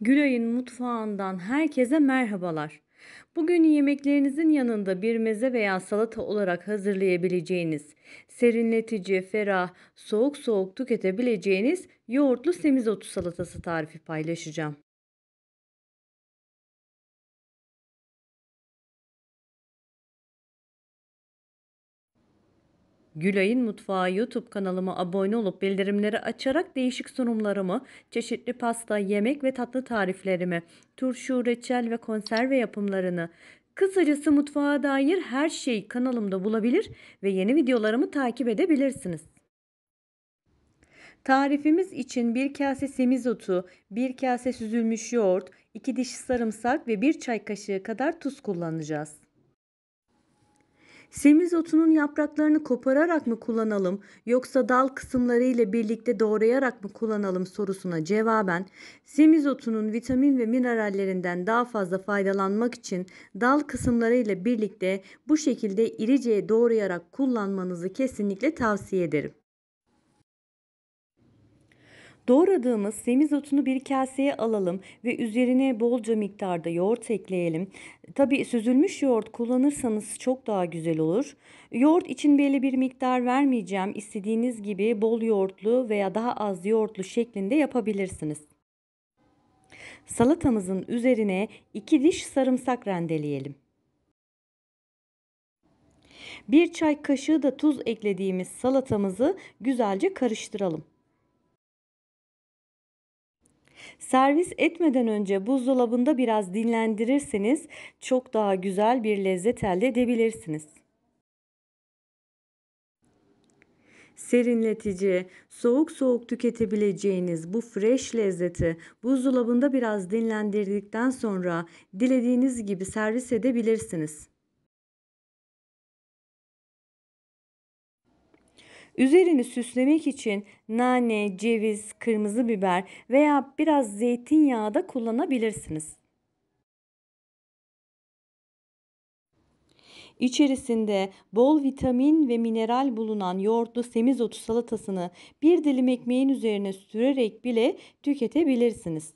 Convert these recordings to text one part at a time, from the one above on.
Gülay'ın mutfağından herkese merhabalar. Bugün yemeklerinizin yanında bir meze veya salata olarak hazırlayabileceğiniz, serinletici, ferah, soğuk soğuk tüketebileceğiniz yoğurtlu semizotu salatası tarifi paylaşacağım. Gülay'ın Mutfağı YouTube kanalıma abone olup bildirimleri açarak değişik sunumlarımı, çeşitli pasta, yemek ve tatlı tariflerimi, turşu, reçel ve konserve yapımlarını, kısacası mutfağa dair her şeyi kanalımda bulabilir ve yeni videolarımı takip edebilirsiniz. Tarifimiz için bir kase semizotu, bir kase süzülmüş yoğurt, 2 diş sarımsak ve 1 çay kaşığı kadar tuz kullanacağız. Semizotunun yapraklarını kopararak mı kullanalım yoksa dal kısımları ile birlikte doğrayarak mı kullanalım sorusuna cevaben semizotunun vitamin ve minerallerinden daha fazla faydalanmak için dal kısımları ile birlikte bu şekilde irice doğrayarak kullanmanızı kesinlikle tavsiye ederim. Doğradığımız semizotunu bir kaseye alalım ve üzerine bolca miktarda yoğurt ekleyelim. Tabi süzülmüş yoğurt kullanırsanız çok daha güzel olur. Yoğurt için belli bir miktar vermeyeceğim. İstediğiniz gibi bol yoğurtlu veya daha az yoğurtlu şeklinde yapabilirsiniz. Salatamızın üzerine 2 diş sarımsak rendeleyelim. 1 çay kaşığı da tuz eklediğimiz salatamızı güzelce karıştıralım. Servis etmeden önce buzdolabında biraz dinlendirirseniz çok daha güzel bir lezzet elde edebilirsiniz. serinletici, soğuk soğuk tüketebileceğiniz bu fresh lezzeti buzdolabında biraz dinlendirdikten sonra dilediğiniz gibi servis edebilirsiniz. Üzerini süslemek için nane, ceviz, kırmızı biber veya biraz zeytinyağı da kullanabilirsiniz. İçerisinde bol vitamin ve mineral bulunan yoğurtlu semizotu salatasını bir dilim ekmeğin üzerine sürerek bile tüketebilirsiniz.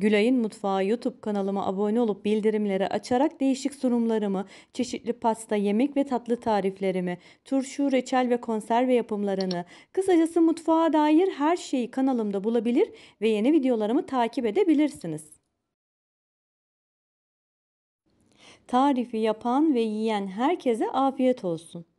Gülay'ın Mutfağı YouTube kanalıma abone olup bildirimleri açarak değişik sunumlarımı, çeşitli pasta, yemek ve tatlı tariflerimi, turşu, reçel ve konserve yapımlarını, kısacası mutfağa dair her şeyi kanalımda bulabilir ve yeni videolarımı takip edebilirsiniz. Tarifi yapan ve yiyen herkese afiyet olsun.